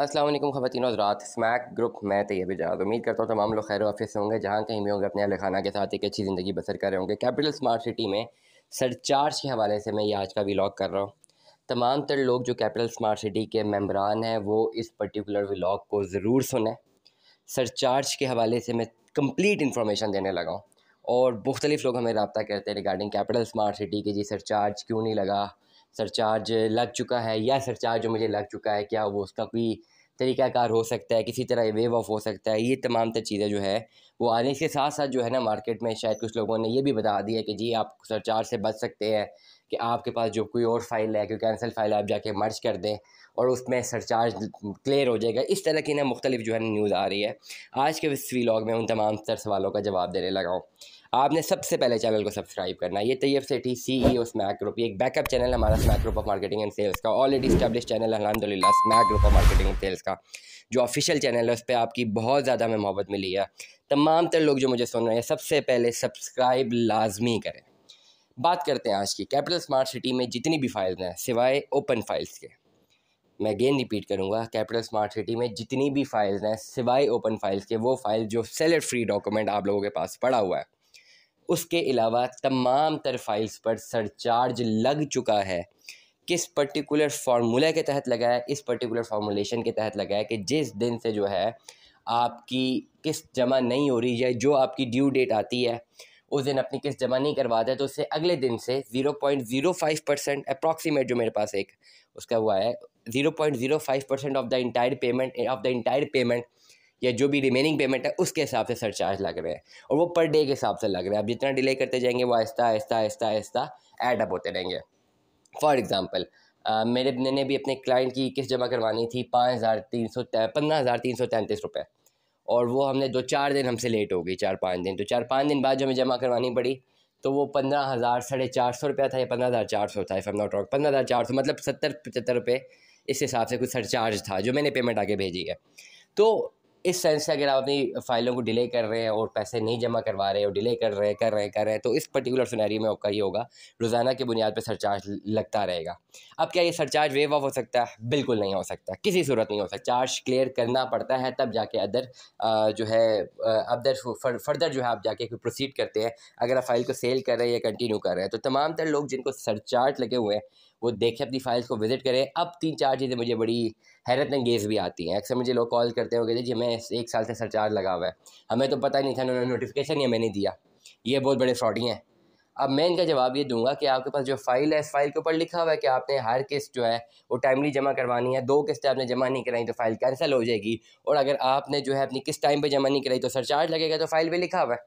असलम ख़वान हजरात smack group मैं तैयब इजाज़ उम्मीद करता हूँ तमाम लोग खैर वाफिस होंगे जहाँ कहीं भी होंगे अपने अहल खाना के साथ एक अच्छी ज़िंदगी बसर कर रहे होंगे कैपिटल स्मार्ट सिटी में सरचार्ज के हवाले से मैं ये आज का व्लॉग कर रहा हूँ तमाम तर लोग जो कैपिटल स्मार्ट सिटी के मम्बरान हैं वो इस पर्टिकुलर व्लॉग को ज़रूर सुने सरचार्ज के हवाले से मैं कम्प्लीट इन्फॉर्मेशन देने लगा हूँ और मुख्तलिफ़ लोग हमें रबता करते हैं रिगार्डिंग कैपिटल स्मार्ट सिटी के जी सरचार्ज क्यों नहीं लगा सरचार्ज लग चुका है या सरचार्ज जो मुझे लग चुका है क्या वो उसका कोई तरीक़ाकार हो सकता है किसी तरह वेव ऑफ हो सकता है ये तमाम तर चीज़ें जो है वो आने के साथ साथ जो है ना मार्केट में शायद कुछ लोगों ने ये भी बता दिया कि जी आप सरचार्ज से बच सकते हैं कि आपके पास जो कोई और फाइल है कोई कैंसिल फाइल है आप जाके मर्ज कर दें और उसमें सरचार्ज क्लियर हो जाएगा इस तरह की ना मुख्तलिफ जो है न्यूज़ आ रही है आज के इस व्लॉग में उन तमाम सर सवालों का जवाब देने लगा हूँ आपने सबसे पहले चैनल को सब्सक्राइब करना ये Tayyab Sethi C E O Smack group ये एक बैकअप चैनल हमारा Smack group of marketing and sales का ऑलरेडी स्टैब्लिश चैनल अलहमदिल्ला Smack group of marketing and sales का जो ऑफिशियल चैनल है उस पर आपकी बहुत ज़्यादा हमें मोहब्बत मिली है तमाम तर लोग जो मुझे सुन रहे हैं सबसे पहले सब्सक्राइब लाजमी करें बात करते हैं आज की कैपिटल स्मार्ट सिटी में जितनी भी फाइल्स हैं सिवाय ओपन फाइल्स के मैं अगेन रिपीट करूँगा कैपिटल स्मार्ट सिटी में जितनी भी फाइल्स हैं सिवाय ओपन फाइल्स के वो फाइल जो सेलर फ्री डॉक्यूमेंट आप लोगों के पास पड़ा हुआ है उसके अलावा तमाम तर फाइल्स पर सरचार्ज लग चुका है किस पर्टिकुलर फार्मूला के तहत लगा है इस पर्टिकुलर फार्मूलेशन के तहत लगा है कि जिस दिन से जो है आपकी किस्त जमा नहीं हो रही है जो आपकी ड्यू डेट आती है उस दिन अपनी किस्त जमा नहीं करवा है तो उससे अगले दिन से zero point zero five percent approximate जो मेरे पास एक उसका हुआ है zero point zero five percent of the entire payment of the entire payment या जो भी रिमेनिंग पेमेंट है उसके हिसाब से सरचार्ज लग रहे हैं और वो पर डे के हिसाब से लग रहे हैं आप जितना डिले करते जाएंगे वो आहिस्ता आहिस्ता आहिस्ता आहिस्ता एडअप अप होते रहेंगे फॉर एग्ज़ाम्पल मेरे मैंने भी अपने क्लाइंट की किस्त जमा करवानी थी पाँच हज़ार तीन सौ पंद्रह हज़ार तीन सौ तैंतीस रुपये और वो हमने दो चार दिन हमसे लेट हो गई चार पाँच दिन तो चार पाँच दिन बाद जो हमें जमा करवानी पड़ी तो वो पंद्रह हज़ार साढ़े चार सौ रुपया था या पंद्रह हज़ार चार सौ था इफ़ एम नॉट रॉन्ग पंद्रह हज़ार चार सौ मतलब सत्तर पचहत्तर रुपये इस हिसाब से कुछ सरचार्ज था जो मैंने पेमेंट आगे भेजी है तो इस सेंस से अगर आप अपनी फाइलों को डिले कर रहे हैं और पैसे नहीं जमा करवा रहे और डिले कर रहे हैं कर रहे हैं कर रहे हैं तो इस पर्टिकुलर सुनहरी में आपका ये होगा रोज़ाना की बुनियाद पर सरचार्ज लगता रहेगा अब क्या ये सरचार्ज वेव ऑफ हो सकता है बिल्कुल नहीं हो सकता किसी सूरत नहीं हो सकता चार्ज क्लियर करना पड़ता है तब जाके अदर जो है अदर फर्दर जो है आप जाके प्रोसीड करते हैं अगर आप फाइल को सेल कर रहे हैं या कंटिन्यू कर रहे हैं तो तमाम तर लोग जिनको सरचार्ज लगे हुए हैं वो देखें अपनी फाइल्स को विज़िट करें अब तीन चार चीज़ें मुझे बड़ी हैरत अंगेज़ भी आती हैं अक्सर मुझे लोग कॉल करते हो कहते जी हमें एक साल से सरचार्ज लगा हुआ है हमें तो पता ही नहीं था उन्होंने नोटिफिकेशन ही हमें नहीं दिया ये बहुत बड़े फ्रॉडी हैं अब मैं इनका जवाब ये दूंगा कि आपके पास जो फाइल है इस फाइल के ऊपर लिखा हुआ है कि आपने हर किस्त जो है वो टाइमली जमा करवानी है दो किस्तें आपने जमा नहीं कराई तो फाइल कैंसिल हो जाएगी और अगर आपने जो है अपनी किस टाइम पे जमा नहीं कराई तो सरचार्ज लगेगा तो फाइल पे लिखा हुआ है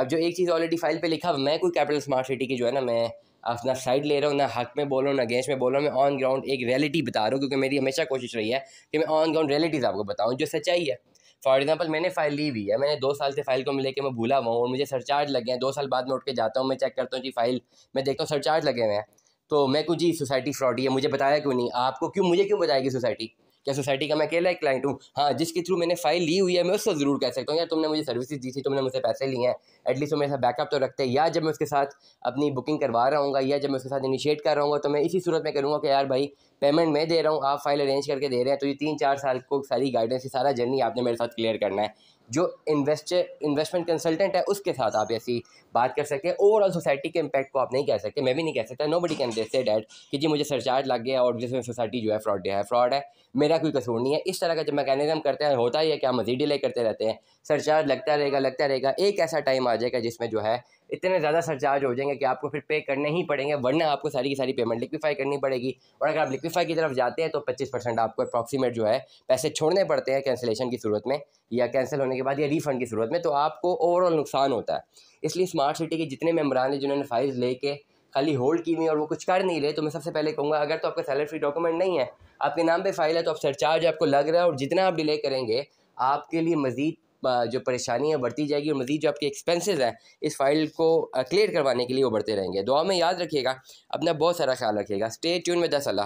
अब जो एक चीज़ ऑलरेडी फाइल पे लिखा हुआ मैं कोई कैपिटल स्मार्ट सिटी की जो है ना मैं अपना साइड ले रहा हूँ ना हक में बोलो ना अगेंस्ट में बोलो मैं ऑन ग्राउंड एक रियलिटी बता रहा हूँ क्योंकि मेरी हमेशा कोशिश रही है कि मैं ऑन ग्राउंड रियलिटीज़ आपको बताऊँ जो सच्चाई है फॉर एग्जाम्पल मैंने फाइल ली हुई है मैंने दो साल से फाइल को मिले के मैं भूला हुआ और मुझे सरचार्ज लगे हैं दो साल बाद में उठ के जाता हूँ मैं चेक करता हूँ जी फाइल मैं देखता हूँ सरचार्ज लगे हुए हैं तो मैं कुछ जी सोसाइटी फ्रॉड है मुझे बताया क्यों नहीं आपको क्यों मुझे क्यों बताएगी सोसाइटी क्या सोसाइटी का मैं अकेला एक क्लाइंट हूँ हाँ जिसके थ्रू मैंने फाइल ली हुई है मैं उसको ज़रूर कह सकता हूँ यार तुमने मुझे सर्विसेज दी थी तुमने मुझसे पैसे लिए हैं एटलीस्ट वो मेरे साथ बैकअप तो रखते हैं या जब मैं उसके साथ अपनी बुकिंग करवा रहा हूँ या जब मैं उसके साथ इनिशिएट कर रहा हूँ तो मैं इसी सूरत में करूँगा कि यार भाई पेमेंट मैं दे रहा हूँ आप फाइल अरेंज करके दे रहे हैं तो ये तीन चार साल को सारी गाइडेंस सारा जर्नी आपने मेरे साथ क्लियर करना है जो इन्वेस्टर इन्वेस्टमेंट कंसल्टेंट है उसके साथ आप ऐसी बात कर सकते हैं ओवरऑल सोसाइटी के इम्पैक्ट को आप नहीं कह सकते मैं भी नहीं कह सकता no buddy can they say that कि जी मुझे सरचार्ज लग गया और जिसमें सोसाइटी जो है फ्रॉड है फ्रॉड है मेरा कोई कसूर नहीं है इस तरह का जब मैकेनिज्म करते हैं होता ही है कि हम मजीद डिले करते रहते हैं सरचार्ज लगता रहेगा लगता रहेगा एक ऐसा टाइम आ जाएगा जिसमें जो है इतने ज़्यादा सरचार्ज हो जाएंगे कि आपको फिर पे करने ही पड़ेंगे वरना आपको सारी की सारी पेमेंट लिक्विफाई करनी पड़ेगी और अगर आप लिक्विफाई की तरफ जाते हैं तो पच्चीस परसेंट आपको अप्रॉक्सीमेट जो है पैसे छोड़ने पड़ते हैं कैंसिलेशन की सूरत में या कैंसिल होने के बाद या रिफंड की सूरत में तो आपको ओवरऑल नुकसान होता है इसलिए स्मार्ट सिटी के जितने मेम्बरान हैं जिन्होंने फाइल्स लेके खाली होल्ड की हुई और वो कुछ कर नहीं रहे तो मैं सबसे पहले कहूँगा अगर तो आपका सैलरी फ्री डॉक्यूमेंट नहीं है आपके नाम पे फाइल है तो आप सरचार्ज आपको लग रहा है और जितना आप डिले करेंगे आपके लिए मजीद जो परेशानी है बढ़ती जाएगी और मज़ीद जो आपके एक्सपेंसेस हैं इस फाइल को क्लियर करवाने के लिए वो बढ़ते रहेंगे दुआ में याद रखिएगा अपना बहुत सारा ख्याल रखिएगा स्टे ट्यून में दस अल्लाह